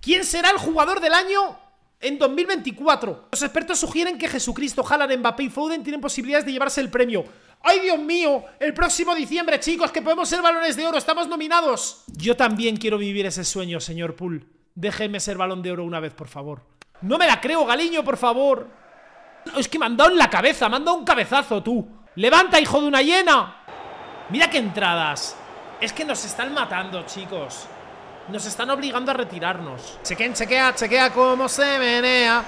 ¿Quién será el jugador del año en 2024? Los expertos sugieren que Jesucristo, Haaland, Mbappé y Foden tienen posibilidades de llevarse el premio. ¡Ay, Dios mío! El próximo diciembre, chicos, que podemos ser balones de oro, estamos nominados. Yo también quiero vivir ese sueño, señor Pool. Déjeme ser balón de oro una vez, por favor. No me la creo, Galiño, por favor. Es que me han dado en la cabeza, me han dado un cabezazo, tú. ¡Levanta, hijo de una hiena! Mira qué entradas. Es que nos están matando, chicos. Nos están obligando a retirarnos. Chequen, chequea, chequea cómo se menea.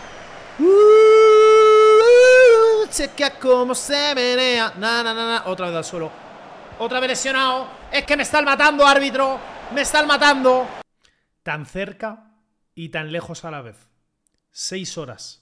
chequea uh, cómo se menea. Na, na, na, na. Otra vez al suelo. Otra vez lesionado. Es que me están matando, árbitro. Me están matando. Tan cerca y tan lejos a la vez. Seis horas.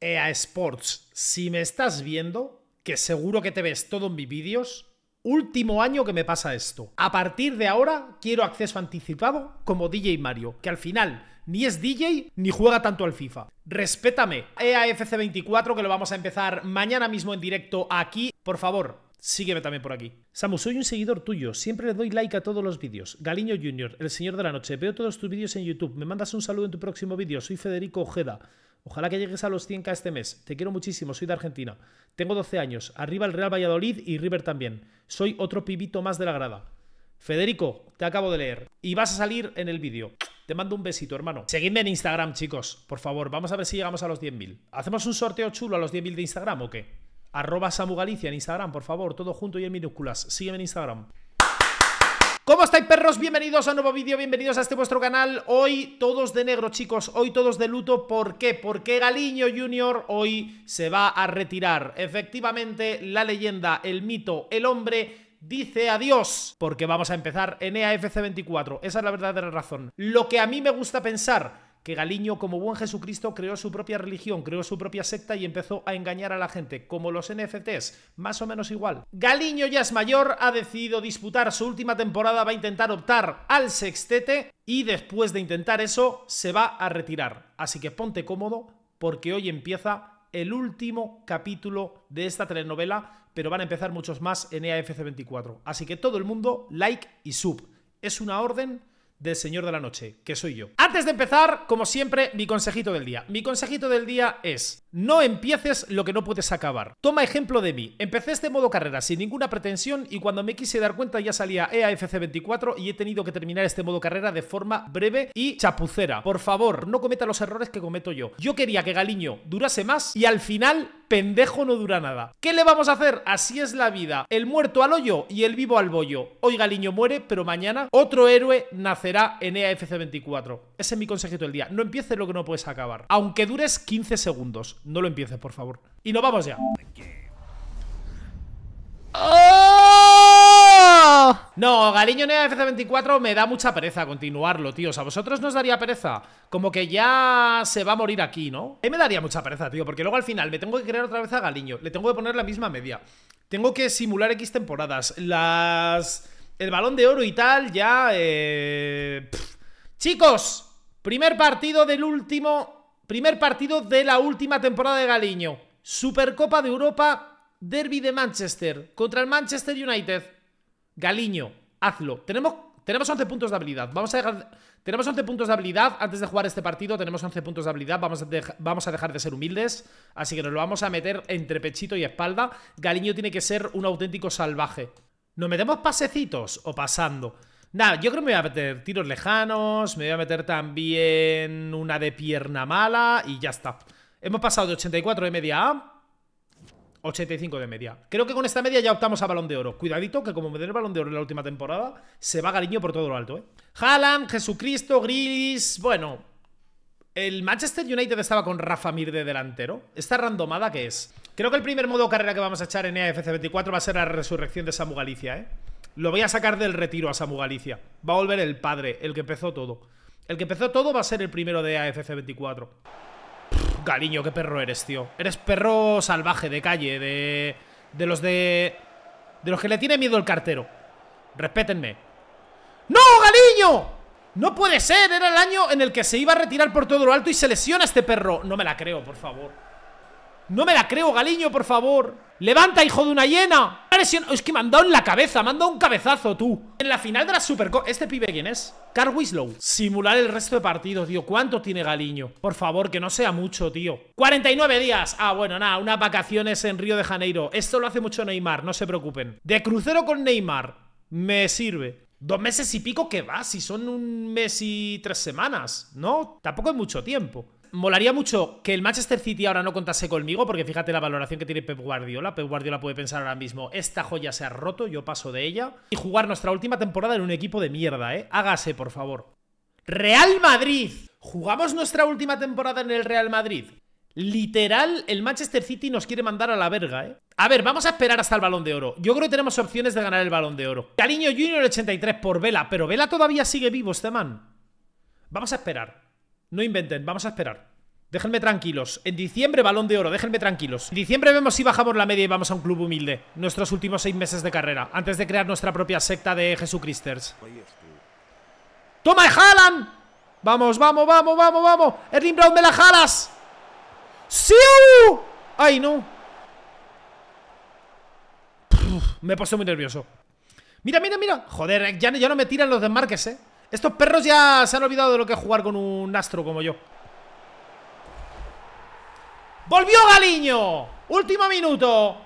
EA Sports, si me estás viendo, que seguro que te ves todo en mis vídeos, último año que me pasa esto. A partir de ahora quiero acceso anticipado como DJ Mario, que al final ni es DJ ni juega tanto al FIFA. Respétame. EAFC 24 que lo vamos a empezar mañana mismo en directo aquí. Por favor, sígueme también por aquí. Samu, soy un seguidor tuyo, siempre le doy like a todos los vídeos. Galiño Junior, el señor de la noche, veo todos tus vídeos en YouTube. Me mandas un saludo en tu próximo vídeo. Soy Federico Ojeda. Ojalá que llegues a los 100k este mes. Te quiero muchísimo, soy de Argentina. Tengo 12 años. Arriba el Real Valladolid y River también. Soy otro pibito más de la grada. Federico, te acabo de leer. Y vas a salir en el vídeo. Te mando un besito, hermano. Seguidme en Instagram, chicos. Por favor, vamos a ver si llegamos a los 10.000. ¿Hacemos un sorteo chulo a los 10.000 de Instagram o qué? Arroba Samu Galicia en Instagram, por favor. Todo junto y en minúsculas. Sígueme en Instagram. ¿Cómo estáis perros? Bienvenidos a un nuevo vídeo, bienvenidos a este vuestro canal Hoy todos de negro chicos, hoy todos de luto ¿Por qué? Porque Galiño Junior hoy se va a retirar Efectivamente, la leyenda, el mito, el hombre dice adiós, porque vamos a empezar en EAFC 24. Esa es la verdadera razón. Lo que a mí me gusta pensar que Galiño, como buen Jesucristo, creó su propia religión, creó su propia secta y empezó a engañar a la gente, como los NFTs, más o menos igual. Galiño ya es mayor, ha decidido disputar su última temporada, va a intentar optar al sextete y después de intentar eso se va a retirar. Así que ponte cómodo porque hoy empieza el último capítulo de esta telenovela, pero van a empezar muchos más en EAFC24. Así que todo el mundo, like y sub. Es una orden del Señor de la Noche, que soy yo. Antes de empezar, como siempre, mi consejito del día. Mi consejito del día es, no empieces lo que no puedes acabar. Toma ejemplo de mí. Empecé este modo carrera sin ninguna pretensión y cuando me quise dar cuenta ya salía EAFC24 y he tenido que terminar este modo carrera de forma breve y chapucera. Por favor, no cometa los errores que cometo yo. Yo quería que Galiño durase más y al final pendejo no dura nada. ¿Qué le vamos a hacer? Así es la vida. El muerto al hoyo y el vivo al bollo. Hoy Galiño muere, pero mañana otro héroe nacerá en EAFC 24. Ese es mi consejito del día. No empieces lo que no puedes acabar. Aunque dures 15 segundos. No lo empieces, por favor. Y nos vamos ya. No, Galiño en FC24 me da mucha pereza continuarlo, tíos. ¿A vosotros nos daría pereza? Como que ya se va a morir aquí, ¿no? me daría mucha pereza, tío, porque luego al final me tengo que crear otra vez a Galiño. Le tengo que poner la misma media. Tengo que simular X temporadas. Las... El balón de oro y tal, ya... Eh... Chicos, primer partido del último... Primer partido de la última temporada de Galiño. Supercopa de Europa, Derby de Manchester, contra el Manchester United. Galiño, hazlo. Tenemos, tenemos 11 puntos de habilidad. Vamos a Tenemos 11 puntos de habilidad. Antes de jugar este partido, tenemos 11 puntos de habilidad. Vamos a, vamos a dejar de ser humildes. Así que nos lo vamos a meter entre pechito y espalda. Galiño tiene que ser un auténtico salvaje. ¿Nos metemos pasecitos o pasando? Nada, yo creo que me voy a meter tiros lejanos, me voy a meter también una de pierna mala y ya está. Hemos pasado de 84 de media A 85 de media. Creo que con esta media ya optamos a balón de oro. Cuidadito, que como me den el balón de oro en la última temporada, se va galiño por todo lo alto, ¿eh? Haaland, Jesucristo, Gris. Bueno, el Manchester United estaba con Rafa Mir de delantero. Esta randomada que es. Creo que el primer modo carrera que vamos a echar en AFC e 24 va a ser la resurrección de Samu Galicia, ¿eh? Lo voy a sacar del retiro a Samu Galicia. Va a volver el padre, el que empezó todo. El que empezó todo va a ser el primero de AFC e 24. Galiño, qué perro eres, tío. Eres perro salvaje, de calle, de... De los de... De los que le tiene miedo el cartero. Respétenme. ¡No, Galiño! ¡No puede ser! Era el año en el que se iba a retirar por todo lo alto y se lesiona este perro. No me la creo, por favor. No me la creo, Galiño, por favor. ¡Levanta, hijo de una hiena! Es que me han dado en la cabeza, me han dado un cabezazo, tú. En la final de la Superco... ¿Este pibe quién es? Car Simular el resto de partidos, tío. ¿Cuánto tiene Galiño? Por favor, que no sea mucho, tío. 49 días. Ah, bueno, nada, unas vacaciones en Río de Janeiro. Esto lo hace mucho Neymar, no se preocupen. De crucero con Neymar. Me sirve. Dos meses y pico que va, si son un mes y tres semanas, ¿no? Tampoco es mucho tiempo molaría mucho que el Manchester City ahora no contase conmigo, porque fíjate la valoración que tiene Pep Guardiola. Pep Guardiola puede pensar ahora mismo, esta joya se ha roto, yo paso de ella. Y jugar nuestra última temporada en un equipo de mierda, ¿eh? Hágase, por favor. Real Madrid. ¿Jugamos nuestra última temporada en el Real Madrid? Literal, el Manchester City nos quiere mandar a la verga, ¿eh? A ver, vamos a esperar hasta el balón de oro. Yo creo que tenemos opciones de ganar el balón de oro. Cariño Junior 83 por Vela, pero Vela todavía sigue vivo este man. Vamos a esperar. No inventen, vamos a esperar. Déjenme tranquilos. En diciembre, balón de oro, déjenme tranquilos. En diciembre vemos si bajamos la media y vamos a un club humilde. Nuestros últimos seis meses de carrera, antes de crear nuestra propia secta de Jesucristers. ¡Toma, jalan! Eh, ¡Vamos, vamos, vamos, vamos, vamos! ¡Erling Brown, me la jalas! ¡Sí! Uh! ¡Ay, no! me he puesto muy nervioso. Mira, mira, mira. Joder, ya, ya no me tiran los desmarques, eh. Estos perros ya se han olvidado de lo que es jugar con un astro como yo. ¡Volvió Galiño! ¡Último minuto!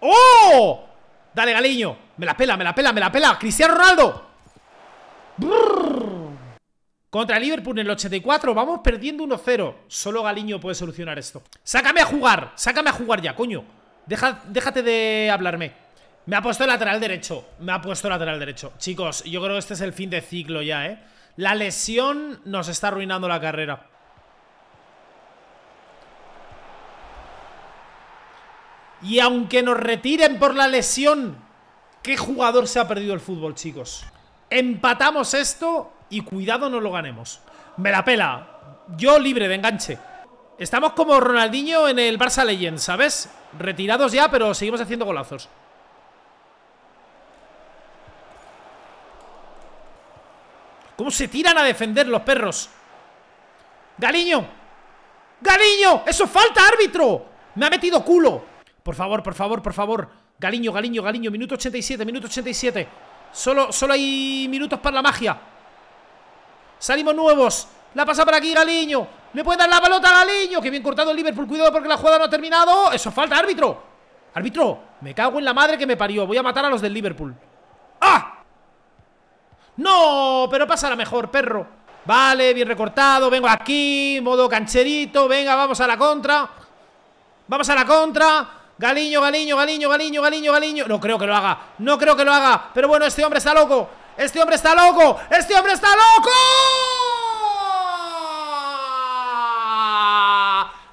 ¡Oh! Dale, Galiño. Me la pela, me la pela, me la pela. ¡Cristiano Ronaldo! Contra Liverpool en el 84. Vamos perdiendo 1-0. Solo Galiño puede solucionar esto. ¡Sácame a jugar! ¡Sácame a jugar ya, coño! déjate de hablarme. Me ha puesto lateral derecho. Me ha puesto lateral derecho. Chicos, yo creo que este es el fin de ciclo ya, ¿eh? La lesión nos está arruinando la carrera. Y aunque nos retiren por la lesión, ¿qué jugador se ha perdido el fútbol, chicos? Empatamos esto y cuidado no lo ganemos. Me la pela. Yo libre de enganche. Estamos como Ronaldinho en el Barça Legends, ¿sabes? Retirados ya, pero seguimos haciendo golazos. ¿Cómo se tiran a defender los perros? Galiño. Galiño. Eso falta, árbitro. Me ha metido culo. Por favor, por favor, por favor. Galiño, Galiño, Galiño. Minuto 87, minuto 87. Solo, solo hay minutos para la magia. Salimos nuevos. La pasa por aquí Galiño. Le puede dar la pelota a Galiño. Que bien cortado el Liverpool. Cuidado porque la jugada no ha terminado. Eso falta, árbitro. Árbitro, me cago en la madre que me parió. Voy a matar a los del Liverpool. ¡Ah! ¡No! Pero la mejor, perro Vale, bien recortado, vengo aquí Modo cancherito, venga, vamos a la contra Vamos a la contra Galiño, Galiño, Galiño, Galiño, Galiño, Galiño No creo que lo haga, no creo que lo haga Pero bueno, este hombre está loco Este hombre está loco, este hombre está loco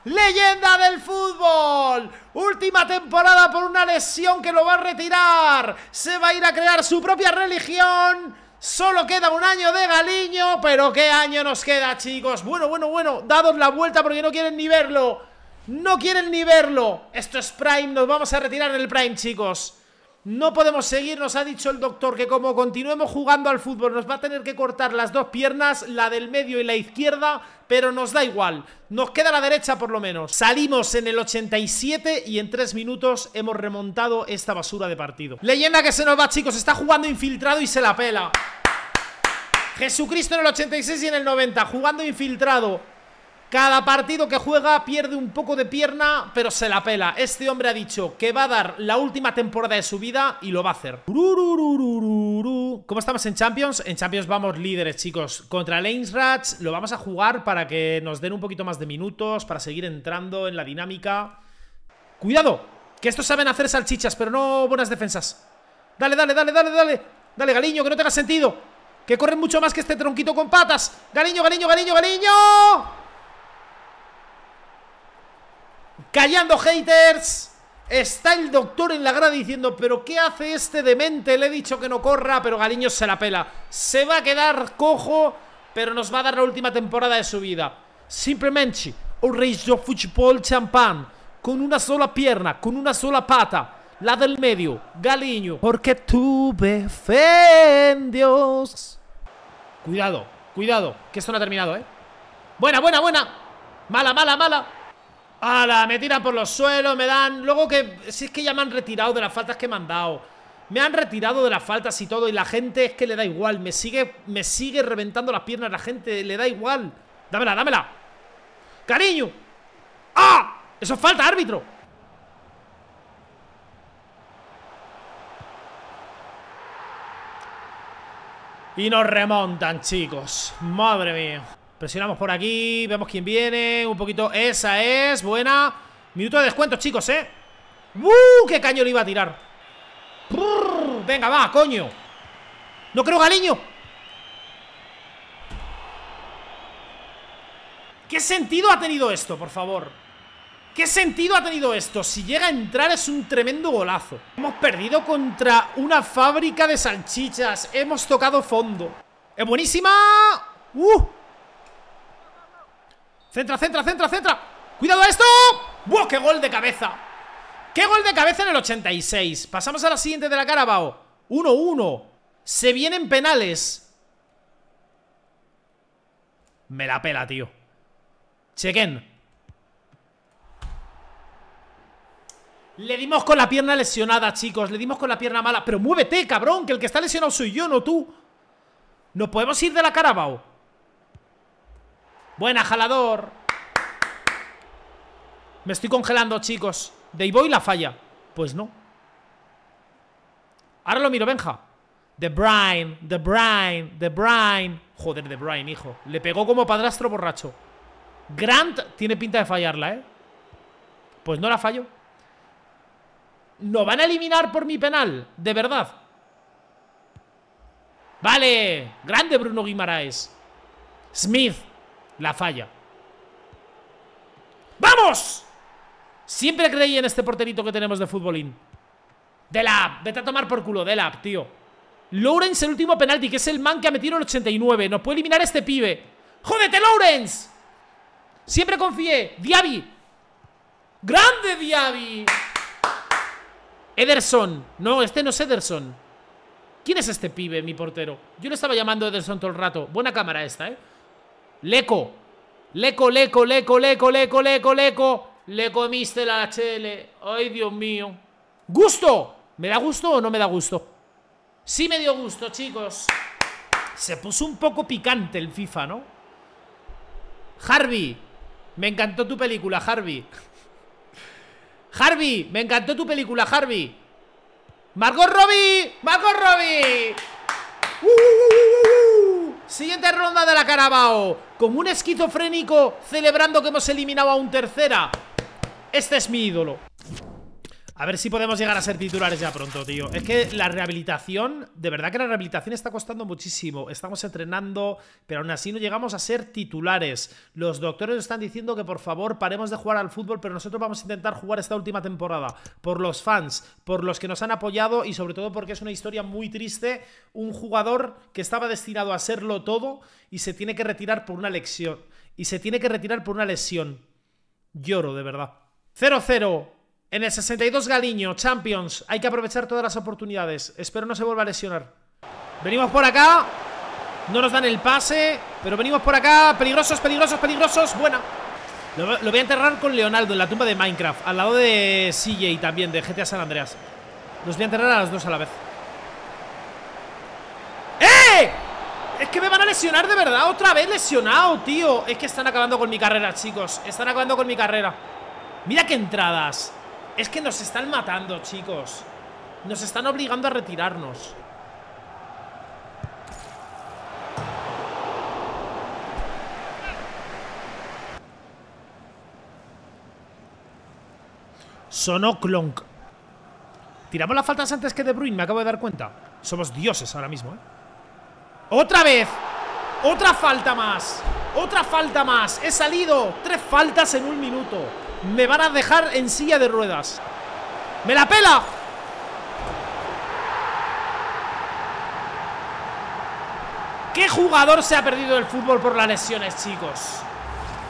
leyenda del fútbol. Última temporada por una lesión que lo va a retirar. Se va a ir a crear su propia religión. Solo queda un año de Galiño Pero qué año nos queda, chicos Bueno, bueno, bueno, dados la vuelta porque no quieren ni verlo No quieren ni verlo Esto es Prime, nos vamos a retirar del Prime, chicos no podemos seguir, nos ha dicho el doctor que como continuemos jugando al fútbol nos va a tener que cortar las dos piernas, la del medio y la izquierda, pero nos da igual. Nos queda la derecha por lo menos. Salimos en el 87 y en tres minutos hemos remontado esta basura de partido. Leyenda que se nos va, chicos, está jugando infiltrado y se la pela. Jesucristo en el 86 y en el 90, jugando infiltrado. Cada partido que juega pierde un poco de pierna, pero se la pela. Este hombre ha dicho que va a dar la última temporada de su vida y lo va a hacer. ¿Cómo estamos en Champions? En Champions vamos líderes, chicos. Contra el Rats lo vamos a jugar para que nos den un poquito más de minutos, para seguir entrando en la dinámica. ¡Cuidado! Que estos saben hacer salchichas, pero no buenas defensas. Dale, dale, dale, dale, dale. Dale, Galiño, que no tenga sentido. Que corren mucho más que este tronquito con patas. Galiño, Galiño, Galiño, Galiño. Callando haters. Está el doctor en la grada diciendo, pero ¿qué hace este demente? Le he dicho que no corra, pero Galiño se la pela. Se va a quedar cojo, pero nos va a dar la última temporada de su vida. Simplemente, un race de fútbol champán, con una sola pierna, con una sola pata, la del medio, Galiño. Porque tuve fe en Dios. Cuidado, cuidado, que esto no ha terminado, ¿eh? Buena, buena, buena. Mala, mala, mala. ¡Hala! Me tiran por los suelos, me dan... Luego que... Si es que ya me han retirado de las faltas que me han dado. Me han retirado de las faltas y todo. Y la gente es que le da igual. Me sigue, me sigue reventando las piernas la gente. Le da igual. Dámela, dámela. ¡Cariño! ¡Ah! Eso falta, árbitro. Y nos remontan, chicos. Madre mía. Presionamos por aquí, vemos quién viene Un poquito, esa es, buena Minuto de descuento, chicos, eh ¡Uh! ¡Qué caño le iba a tirar! Venga, va, coño No creo Galiño ¿Qué sentido ha tenido esto, por favor? ¿Qué sentido ha tenido esto? Si llega a entrar es un tremendo golazo Hemos perdido contra una fábrica de salchichas Hemos tocado fondo ¡Es buenísima! ¡Uh! Centra, centra, centra, centra ¡Cuidado a esto! ¡Buah, qué gol de cabeza! ¡Qué gol de cabeza en el 86! Pasamos a la siguiente de la Carabao 1-1 Se vienen penales Me la pela, tío Chequen Le dimos con la pierna lesionada, chicos Le dimos con la pierna mala Pero muévete, cabrón, que el que está lesionado soy yo, no tú Nos podemos ir de la Carabao Buena, jalador. Me estoy congelando, chicos. Boy la falla. Pues no. Ahora lo miro, Benja. De Brine, De Brine, De Brine. Joder, De Brine, hijo. Le pegó como padrastro borracho. Grant tiene pinta de fallarla, ¿eh? Pues no la fallo. ¿No van a eliminar por mi penal? De verdad. Vale. Grande Bruno Guimaraes. Smith. La falla. ¡Vamos! Siempre creí en este porterito que tenemos de futbolín. Delap, vete a tomar por culo, de la tío. Lawrence el último penalti, que es el man que ha metido el 89. Nos puede eliminar este pibe. ¡Jódete, Lawrence! Siempre confié. Diaby. ¡Grande, Diaby! Ederson. No, este no es Ederson. ¿Quién es este pibe, mi portero? Yo le estaba llamando Ederson todo el rato. Buena cámara esta, ¿eh? Leco. Leco, leco, leco, leco, leco, leco, leco. Le comiste la HL! Ay, Dios mío. ¡Gusto! ¿Me da gusto o no me da gusto? Sí me dio gusto, chicos. Se puso un poco picante el FIFA, ¿no? Harvey, me encantó tu película, Harvey. Harvey, me encantó tu película, Harvey. Margot Robbie, Margot Robbie. uh. uh, uh, uh. Siguiente ronda de la Carabao. Con un esquizofrénico celebrando que hemos eliminado a un tercera. Este es mi ídolo. A ver si podemos llegar a ser titulares ya pronto, tío. Es que la rehabilitación, de verdad que la rehabilitación está costando muchísimo. Estamos entrenando, pero aún así no llegamos a ser titulares. Los doctores están diciendo que por favor paremos de jugar al fútbol, pero nosotros vamos a intentar jugar esta última temporada. Por los fans, por los que nos han apoyado y sobre todo porque es una historia muy triste. Un jugador que estaba destinado a serlo todo y se tiene que retirar por una lesión. Y se tiene que retirar por una lesión. Lloro, de verdad. 0-0. En el 62 Galiño, Champions. Hay que aprovechar todas las oportunidades. Espero no se vuelva a lesionar. Venimos por acá. No nos dan el pase, pero venimos por acá. Peligrosos, peligrosos, peligrosos. Buena. Lo, lo voy a enterrar con Leonardo en la tumba de Minecraft. Al lado de CJ también, de GTA San Andreas. Los voy a enterrar a las dos a la vez. ¡Eh! Es que me van a lesionar de verdad. Otra vez lesionado, tío. Es que están acabando con mi carrera, chicos. Están acabando con mi carrera. Mira qué entradas. Es que nos están matando, chicos. Nos están obligando a retirarnos. Sonó clonk. Tiramos las faltas antes que De Bruyne, me acabo de dar cuenta. Somos dioses ahora mismo, ¿eh? ¡Otra vez! ¡Otra falta más! ¡Otra falta más! ¡He salido! ¡Tres faltas en un minuto! Me van a dejar en silla de ruedas. ¡Me la pela! ¿Qué jugador se ha perdido el fútbol por las lesiones, chicos?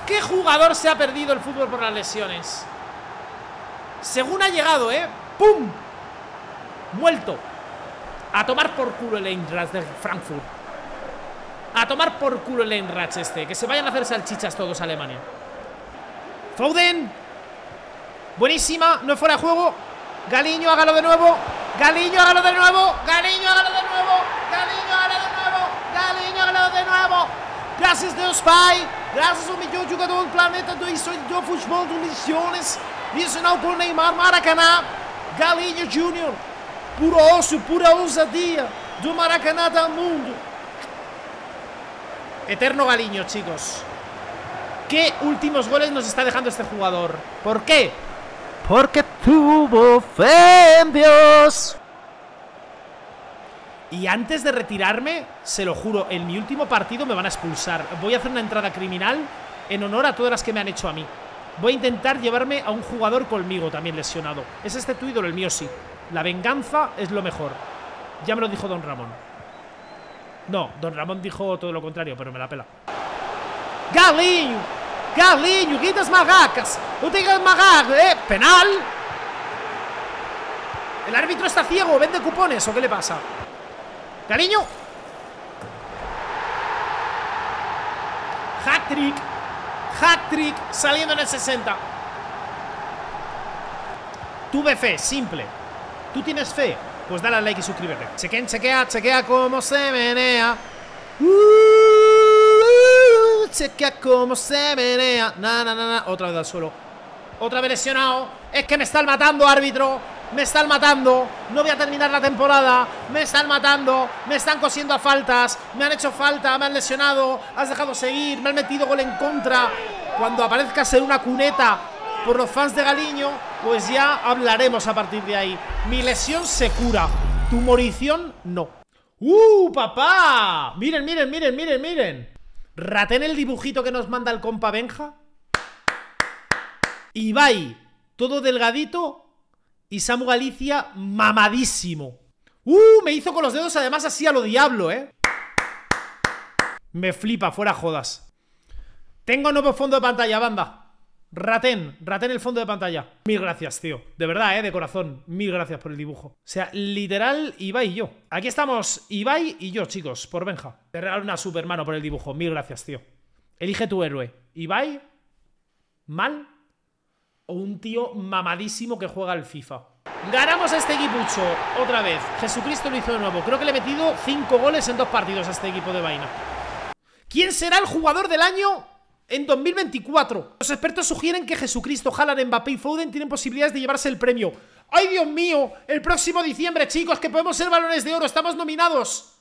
¿Qué jugador se ha perdido el fútbol por las lesiones? Según ha llegado, ¿eh? ¡Pum! Muerto. A tomar por culo el Eintracht de Frankfurt. A tomar por culo el Eintracht este. Que se vayan a hacer salchichas todos Alemania. Foden. Buenísima. No es fuera de juego. Galiño, hágalo de nuevo. Galiño, hágalo de nuevo. Galiño, hágalo de nuevo. Galiño, hágalo de nuevo. Galiño, hágalo de nuevo. gracias Dios Pai, graças millón de jugadores del planeta do historia, do fútbol, de Misiones, nacional por Neymar Maracaná, Galiño Junior, puro osso, pura ousadia do Maracaná del mundo. Eterno Galiño chicos. ¿Qué últimos goles nos está dejando este jugador? ¿Por qué? Porque tuvo fe Dios. Y antes de retirarme, se lo juro, en mi último partido me van a expulsar. Voy a hacer una entrada criminal en honor a todas las que me han hecho a mí. Voy a intentar llevarme a un jugador conmigo también lesionado. ¿Es este tu ídolo? El mío sí. La venganza es lo mejor. Ya me lo dijo Don Ramón. No, Don Ramón dijo todo lo contrario, pero me la pela. Galinho. Galinho, rindo magacas. No tengas marrar. Eh, penal. El árbitro está ciego, vende cupones o qué le pasa. cariño. Hat-trick. saliendo en el 60. Tuve fe, simple. ¿Tú tienes fe? Pues dale al like y suscríbete. Chequen, chequea, chequea como se menea. Uh que cómo se menea. Na, na, na, Otra vez al suelo. Otra vez lesionado. Es que me están matando, árbitro. Me están matando. No voy a terminar la temporada. Me están matando. Me están cosiendo a faltas. Me han hecho falta. Me han lesionado. Has dejado seguir. Me han metido gol en contra. Cuando aparezca ser una cuneta por los fans de Galiño, pues ya hablaremos a partir de ahí. Mi lesión se cura. Tu morición no. ¡Uh, papá! Miren, miren, miren, miren, miren raten el dibujito que nos manda el compa Benja. Ibai, todo delgadito. Y Samu Galicia, mamadísimo. ¡Uh! Me hizo con los dedos además así a lo diablo, ¿eh? Me flipa, fuera jodas. Tengo nuevo fondo de pantalla, banda. Raten, raten el fondo de pantalla. Mil gracias, tío. De verdad, eh, de corazón. Mil gracias por el dibujo. O sea, literal, Ibai y yo. Aquí estamos, Ibai y yo, chicos, por Benja. Te regalo una supermano por el dibujo. Mil gracias, tío. Elige tu héroe. Ibai, Mal o un tío mamadísimo que juega al FIFA. Ganamos a este equipucho otra vez. Jesucristo lo hizo de nuevo. Creo que le he metido cinco goles en dos partidos a este equipo de vaina. ¿Quién será el jugador del año en 2024. Los expertos sugieren que Jesucristo, Haaland, Mbappé y Foden tienen posibilidades de llevarse el premio. ¡Ay, Dios mío! El próximo diciembre, chicos, que podemos ser balones de oro, estamos nominados.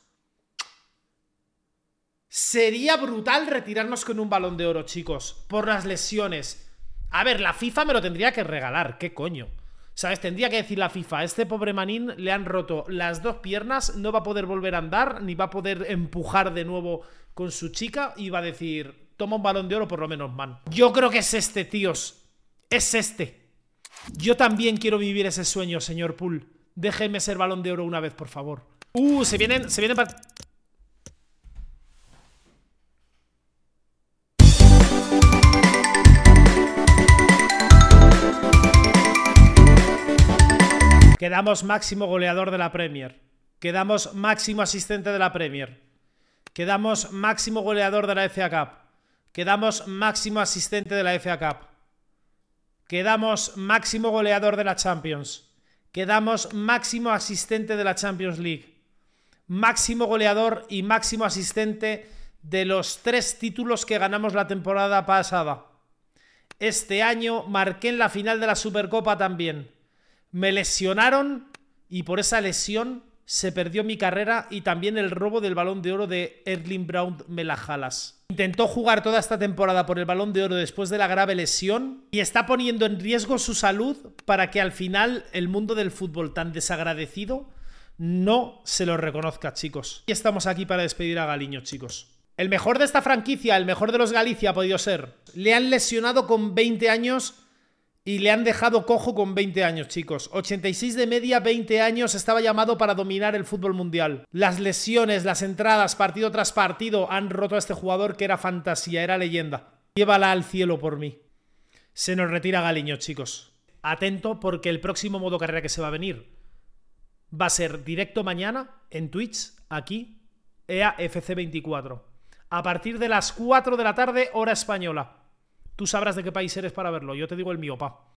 Sería brutal retirarnos con un balón de oro, chicos, por las lesiones. A ver, la FIFA me lo tendría que regalar, ¿qué coño? ¿Sabes? Tendría que decir la FIFA, este pobre manín le han roto las dos piernas, no va a poder volver a andar, ni va a poder empujar de nuevo con su chica y va a decir, toma un balón de oro por lo menos, man. Yo creo que es este, tíos. Es este. Yo también quiero vivir ese sueño, señor Pool. Déjeme ser balón de oro una vez, por favor. Uh, se vienen, se vienen para... Quedamos máximo goleador de la Premier. Quedamos máximo asistente de la Premier. Quedamos máximo goleador de la FA Cup. Quedamos máximo asistente de la FA Cup. Quedamos máximo goleador de la Champions. Quedamos máximo asistente de la Champions League. Máximo goleador y máximo asistente de los tres títulos que ganamos la temporada pasada. Este año marqué en la final de la Supercopa también. Me lesionaron y por esa lesión se perdió mi carrera y también el robo del balón de oro de Erling Brown Melajalas. Intentó jugar toda esta temporada por el balón de oro después de la grave lesión y está poniendo en riesgo su salud para que al final el mundo del fútbol tan desagradecido no se lo reconozca, chicos. Y estamos aquí para despedir a Galiño, chicos. El mejor de esta franquicia, el mejor de los Galicia ha podido ser. Le han lesionado con 20 años y le han dejado cojo con 20 años, chicos. 86 de media, 20 años, estaba llamado para dominar el fútbol mundial. Las lesiones, las entradas, partido tras partido, han roto a este jugador que era fantasía, era leyenda. Llévala al cielo por mí. Se nos retira Galiño, chicos. Atento porque el próximo modo carrera que se va a venir va a ser directo mañana en Twitch, aquí, EAFC24. A partir de las 4 de la tarde, hora española. Tú sabrás de qué país eres para verlo. Yo te digo el mío, pa.